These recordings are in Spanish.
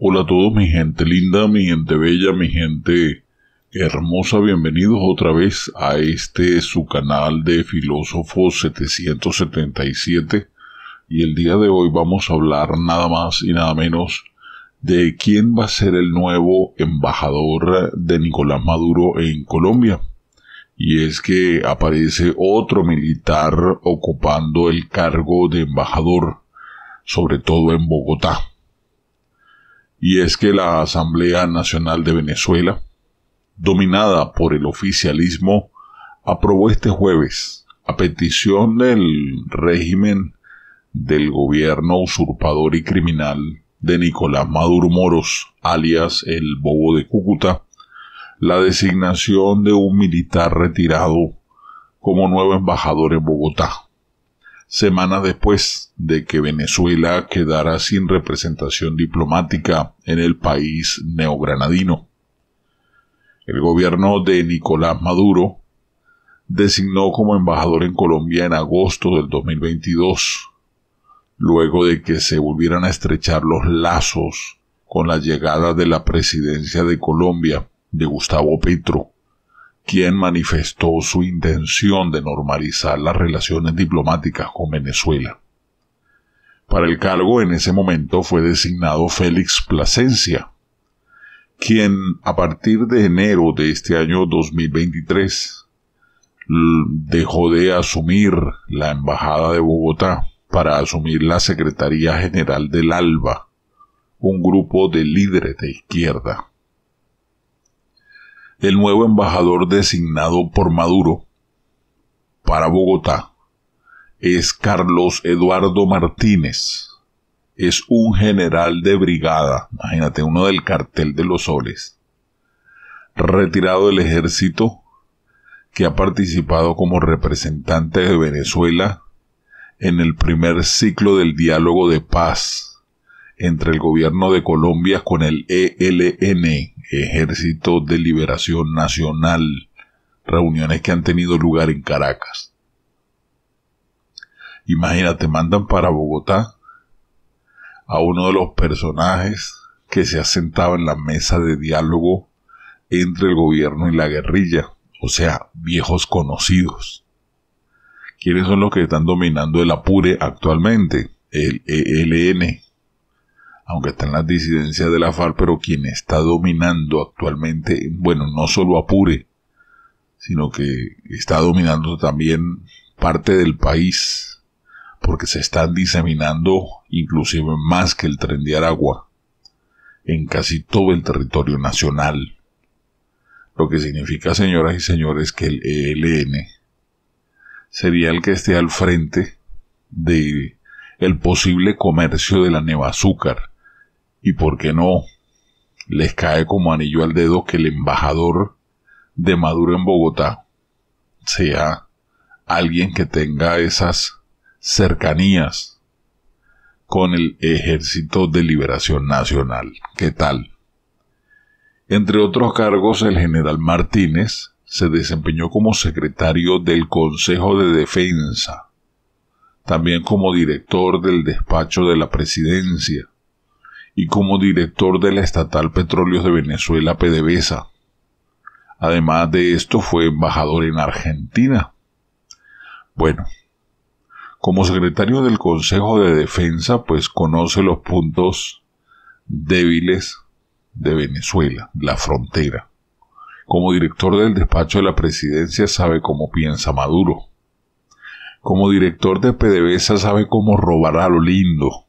Hola a todos, mi gente linda, mi gente bella, mi gente hermosa, bienvenidos otra vez a este su canal de Filósofo 777 y el día de hoy vamos a hablar nada más y nada menos de quién va a ser el nuevo embajador de Nicolás Maduro en Colombia. Y es que aparece otro militar ocupando el cargo de embajador, sobre todo en Bogotá y es que la Asamblea Nacional de Venezuela, dominada por el oficialismo, aprobó este jueves, a petición del régimen del gobierno usurpador y criminal de Nicolás Maduro Moros, alias el Bobo de Cúcuta, la designación de un militar retirado como nuevo embajador en Bogotá semanas después de que Venezuela quedara sin representación diplomática en el país neogranadino. El gobierno de Nicolás Maduro designó como embajador en Colombia en agosto del 2022, luego de que se volvieran a estrechar los lazos con la llegada de la presidencia de Colombia de Gustavo Petro quien manifestó su intención de normalizar las relaciones diplomáticas con Venezuela. Para el cargo en ese momento fue designado Félix Plasencia, quien a partir de enero de este año 2023 dejó de asumir la Embajada de Bogotá para asumir la Secretaría General del ALBA, un grupo de líderes de izquierda el nuevo embajador designado por Maduro para Bogotá es Carlos Eduardo Martínez. Es un general de brigada, imagínate, uno del cartel de los soles, retirado del ejército que ha participado como representante de Venezuela en el primer ciclo del diálogo de paz entre el gobierno de Colombia con el ELN, Ejército de Liberación Nacional, reuniones que han tenido lugar en Caracas. Imagínate, mandan para Bogotá a uno de los personajes que se ha sentado en la mesa de diálogo entre el gobierno y la guerrilla, o sea, viejos conocidos. ¿Quiénes son los que están dominando el Apure actualmente? El ELN, aunque están las disidencias de la FARC, pero quien está dominando actualmente, bueno, no solo Apure, sino que está dominando también parte del país, porque se están diseminando inclusive más que el tren de Aragua en casi todo el territorio nacional. Lo que significa, señoras y señores, que el ELN sería el que esté al frente de el posible comercio de la azúcar y por qué no, les cae como anillo al dedo que el embajador de Maduro en Bogotá sea alguien que tenga esas cercanías con el Ejército de Liberación Nacional. ¿Qué tal? Entre otros cargos, el general Martínez se desempeñó como secretario del Consejo de Defensa, también como director del despacho de la presidencia, y como director de la estatal Petróleos de Venezuela PDVSA. Además de esto fue embajador en Argentina. Bueno, como secretario del Consejo de Defensa, pues conoce los puntos débiles de Venezuela, la frontera. Como director del despacho de la presidencia sabe cómo piensa Maduro. Como director de PDVSA sabe cómo robar a lo lindo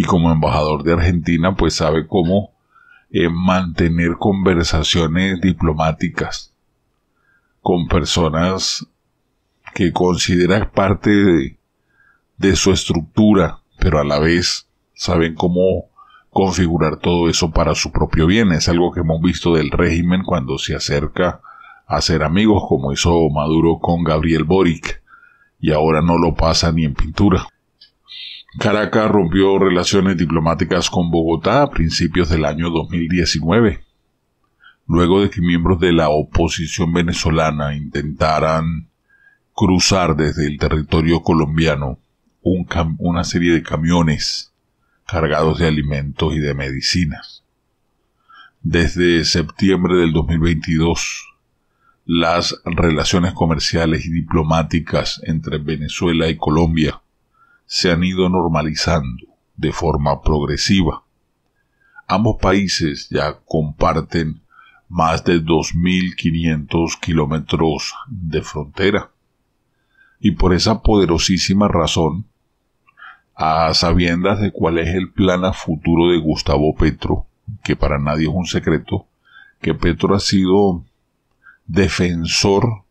y como embajador de Argentina pues sabe cómo eh, mantener conversaciones diplomáticas con personas que considera parte de, de su estructura, pero a la vez saben cómo configurar todo eso para su propio bien. Es algo que hemos visto del régimen cuando se acerca a ser amigos, como hizo Maduro con Gabriel Boric, y ahora no lo pasa ni en pintura. Caracas rompió relaciones diplomáticas con Bogotá a principios del año 2019, luego de que miembros de la oposición venezolana intentaran cruzar desde el territorio colombiano una serie de camiones cargados de alimentos y de medicinas. Desde septiembre del 2022, las relaciones comerciales y diplomáticas entre Venezuela y Colombia se han ido normalizando de forma progresiva. Ambos países ya comparten más de 2.500 kilómetros de frontera. Y por esa poderosísima razón, a sabiendas de cuál es el plan a futuro de Gustavo Petro, que para nadie es un secreto, que Petro ha sido defensor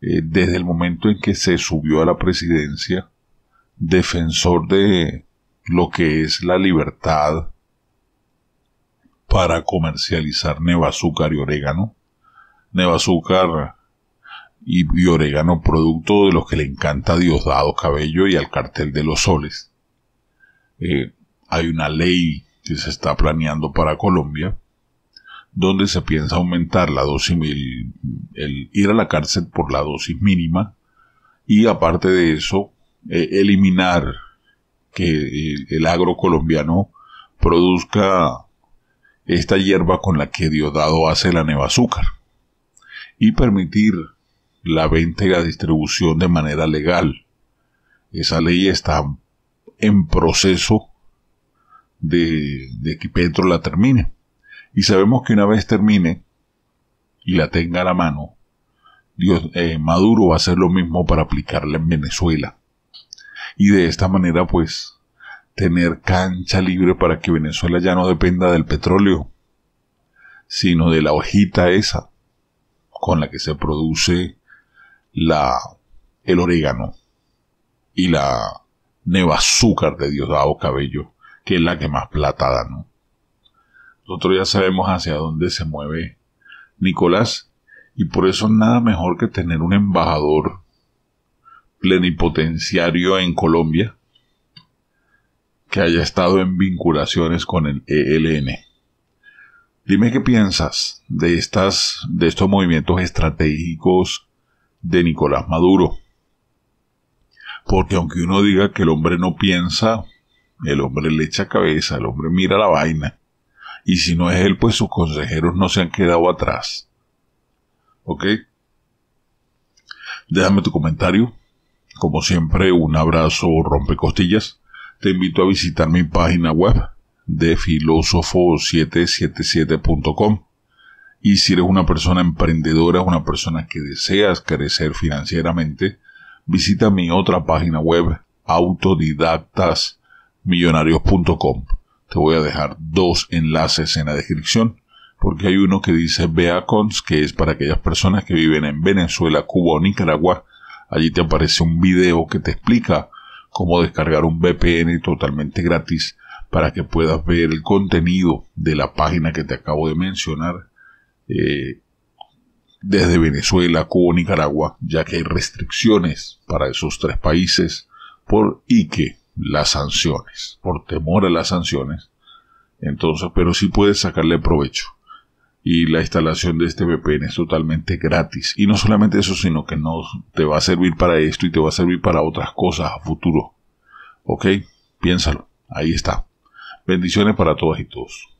eh, desde el momento en que se subió a la presidencia defensor de lo que es la libertad para comercializar azúcar y orégano. Nevazúcar y, y orégano producto de los que le encanta a Diosdado Cabello y al cartel de los soles. Eh, hay una ley que se está planeando para Colombia donde se piensa aumentar la dosis, el ir a la cárcel por la dosis mínima y aparte de eso eh, eliminar que el, agro colombiano produzca esta hierba con la que Diosdado hace la azúcar y permitir la venta y la distribución de manera legal. Esa ley está en proceso de, que Petro la termine. Y sabemos que una vez termine y la tenga a la mano, Dios, eh, Maduro va a hacer lo mismo para aplicarla en Venezuela y de esta manera pues tener cancha libre para que Venezuela ya no dependa del petróleo, sino de la hojita esa con la que se produce la, el orégano y la neva azúcar de Diosdado Cabello, que es la que más plata da, ¿no? Nosotros ya sabemos hacia dónde se mueve Nicolás y por eso nada mejor que tener un embajador plenipotenciario en Colombia que haya estado en vinculaciones con el ELN. Dime qué piensas de estas de estos movimientos estratégicos de Nicolás Maduro. Porque aunque uno diga que el hombre no piensa, el hombre le echa cabeza, el hombre mira la vaina. Y si no es él, pues sus consejeros no se han quedado atrás. ¿Ok? Déjame tu comentario como siempre, un abrazo rompecostillas. Te invito a visitar mi página web de filósofo777.com. Y si eres una persona emprendedora, una persona que deseas crecer financieramente, visita mi otra página web autodidactasmillonarios.com. Te voy a dejar dos enlaces en la descripción, porque hay uno que dice Beacons, que es para aquellas personas que viven en Venezuela, Cuba o Nicaragua Allí te aparece un video que te explica cómo descargar un VPN totalmente gratis para que puedas ver el contenido de la página que te acabo de mencionar eh, desde Venezuela, Cuba, Nicaragua, ya que hay restricciones para esos tres países por IKE, las sanciones, por temor a las sanciones. Entonces, pero sí puedes sacarle provecho y la instalación de este VPN es totalmente gratis. Y no solamente eso, sino que no te va a servir para esto y te va a servir para otras cosas a futuro. ¿Ok? Piénsalo. Ahí está. Bendiciones para todas y todos.